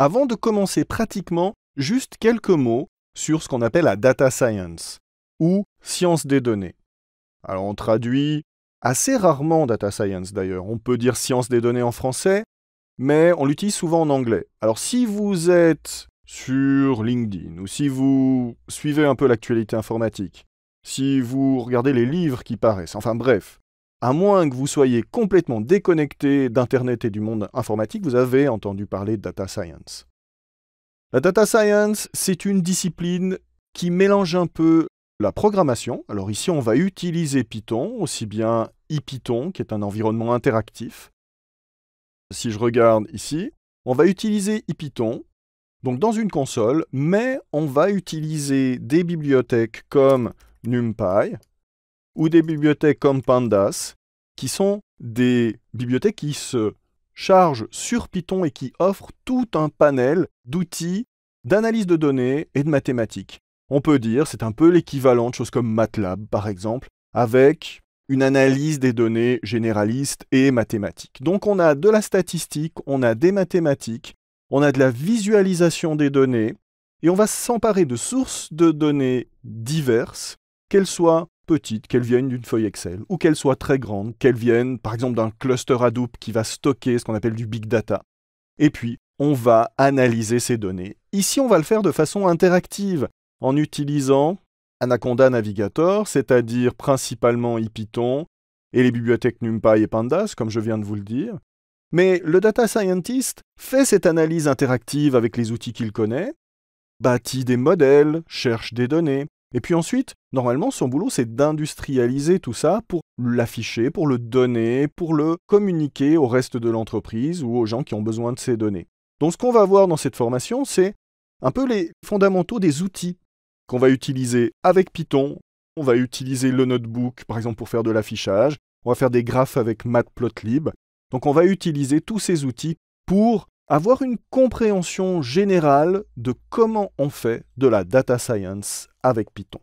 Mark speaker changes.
Speaker 1: avant de commencer pratiquement juste quelques mots sur ce qu'on appelle la data science, ou science des données. Alors on traduit assez rarement data science d'ailleurs, on peut dire science des données en français, mais on l'utilise souvent en anglais. Alors si vous êtes sur LinkedIn, ou si vous suivez un peu l'actualité informatique, si vous regardez les livres qui paraissent, enfin bref, à moins que vous soyez complètement déconnecté d'Internet et du monde informatique, vous avez entendu parler de data science. La data science, c'est une discipline qui mélange un peu la programmation. Alors ici, on va utiliser Python, aussi bien IPython, qui est un environnement interactif. Si je regarde ici, on va utiliser IPython, donc dans une console, mais on va utiliser des bibliothèques comme NumPy, ou des bibliothèques comme Pandas, qui sont des bibliothèques qui se chargent sur Python et qui offrent tout un panel d'outils d'analyse de données et de mathématiques. On peut dire, c'est un peu l'équivalent de choses comme MATLAB par exemple, avec une analyse des données généralistes et mathématiques. Donc on a de la statistique, on a des mathématiques, on a de la visualisation des données, et on va s'emparer de sources de données diverses, qu'elles soient petites, qu'elles viennent d'une feuille Excel, ou qu'elles soient très grandes, qu'elles viennent par exemple d'un cluster Hadoop qui va stocker ce qu'on appelle du big data. Et puis, on va analyser ces données. Ici, on va le faire de façon interactive, en utilisant Anaconda Navigator, c'est-à-dire principalement EPython, et les bibliothèques NumPy et Pandas, comme je viens de vous le dire. Mais le data scientist fait cette analyse interactive avec les outils qu'il connaît, bâtit des modèles, cherche des données, et puis ensuite, normalement, son boulot, c'est d'industrialiser tout ça pour l'afficher, pour le donner, pour le communiquer au reste de l'entreprise ou aux gens qui ont besoin de ces données. Donc ce qu'on va voir dans cette formation, c'est un peu les fondamentaux des outils qu'on va utiliser avec Python. On va utiliser le notebook, par exemple, pour faire de l'affichage. On va faire des graphes avec Matplotlib. Donc on va utiliser tous ces outils pour avoir une compréhension générale de comment on fait de la data science avec Python.